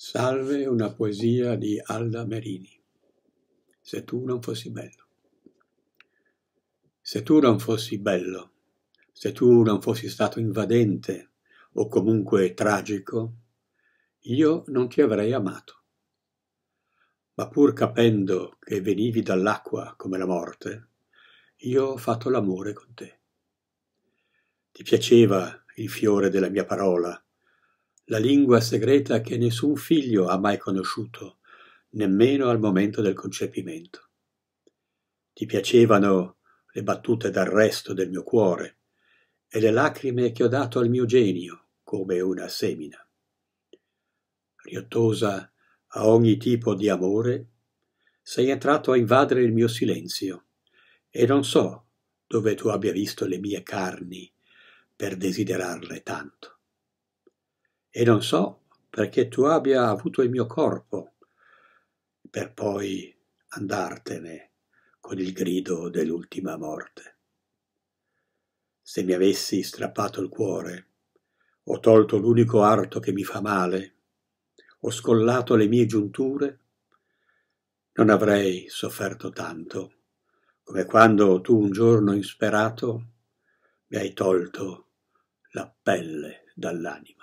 Salve una poesia di Alda Merini. Se tu non fossi bello. Se tu non fossi bello, se tu non fossi stato invadente o comunque tragico, io non ti avrei amato. Ma pur capendo che venivi dall'acqua come la morte, io ho fatto l'amore con te. Ti piaceva il fiore della mia parola, la lingua segreta che nessun figlio ha mai conosciuto, nemmeno al momento del concepimento. Ti piacevano le battute d'arresto del mio cuore e le lacrime che ho dato al mio genio come una semina. Riottosa a ogni tipo di amore, sei entrato a invadere il mio silenzio e non so dove tu abbia visto le mie carni per desiderarle tanto e non so perché tu abbia avuto il mio corpo, per poi andartene con il grido dell'ultima morte. Se mi avessi strappato il cuore, ho tolto l'unico arto che mi fa male, ho scollato le mie giunture, non avrei sofferto tanto come quando tu un giorno insperato mi hai tolto la pelle dall'anima.